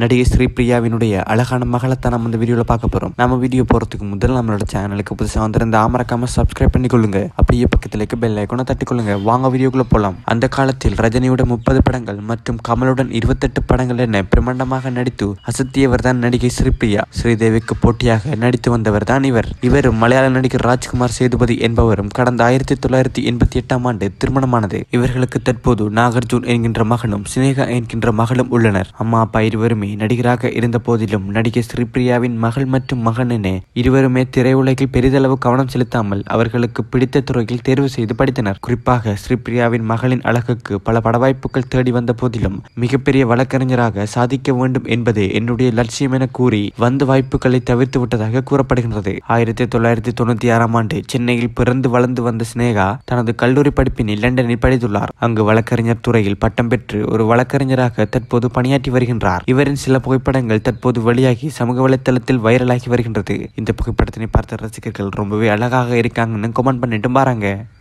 நடிகை ஸ்ரீபிரியாவினுடைய அழகான மகளை நம்ம இந்த வீடியோவில் பார்க்க போகிறோம் நம்ம வீடியோ போகிறதுக்கு முதல் நம்மளோட சேனலுக்கு புதுசாக வந்திருந்த ஆமரக்காம சப்ஸ்கிரைப் பண்ணிக்கொள்ளுங்க அப்படியே பக்கத்தில் இருக்க பெல் ஐக்கோனை தட்டிக்கொள்ளுங்க வாங்க வீடியோக்குள்ளே போகலாம் அந்த காலத்தில் ரஜினியோட முப்பது படங்கள் மற்றும் கமலுடன் இருபத்தெட்டு படங்கள் என பிரமாண்டமாக நடித்து அசத்தியவர் தான் நடிகை ஸ்ரீபிரியா ஸ்ரீதேவிக்கு போட்டியாக நடித்து வந்தவர் தான் இவர் இவரும் மலையாள நடிகர் ராஜ்குமார் சேதுபதி என்பவரும் கடந்த ஆயிரத்தி தொள்ளாயிரத்தி எண்பத்தி எட்டாம் ஆண்டு திருமணமானது இவர்களுக்கு தற்போது நாகார்ஜுன் என்கின்ற மகனும் சினேகா என்கின்ற மகளும் உள்ளனர் அம்மா அப்பா இருவருமே லட்சுமி நடிகராக இருந்த போதிலும் நடிகை ஸ்ரீபிரியாவின் மகள் மற்றும் மகன் என இருவருமே திரையுலகில் பெரிதளவு கவனம் செலுத்தாமல் அவர்களுக்கு பிடித்த துறையில் தேர்வு செய்து படித்தனர் குறிப்பாக ஸ்ரீபிரியாவின் மகளின் அழகுக்கு பல படவாய்ப்புகள் தேடி வந்த போதிலும் மிகப்பெரிய வழக்கறிஞராக சாதிக்க வேண்டும் என்பதே என்னுடைய லட்சியம் என கூறி வந்த வாய்ப்புகளை தவிர்த்து விட்டதாக கூறப்படுகின்றது ஆயிரத்தி தொள்ளாயிரத்தி தொண்ணூத்தி ஆறாம் ஆண்டு சென்னையில் பிறந்து வளர்ந்து வந்த சினேகா தனது கல்லூரி படிப்பினை லண்டனில் படித்துள்ளார் அங்கு வழக்கறிஞர் துறையில் பட்டம் பெற்று ஒரு வழக்கறிஞராக தற்போது பணியாற்றி வருகின்றார் இவரின் படத்தின் சில புகைப்படங்கள் தற்போது வெளியாகி சமூக வலைத்தளத்தில் வைரலாகி வருகின்றது இந்த புகைப்படத்தினை பார்த்த ரசிகர்கள் ரொம்பவே அழகாக இருக்காங்கன்னு கமெண்ட் பண்ணிட்டு பாருங்க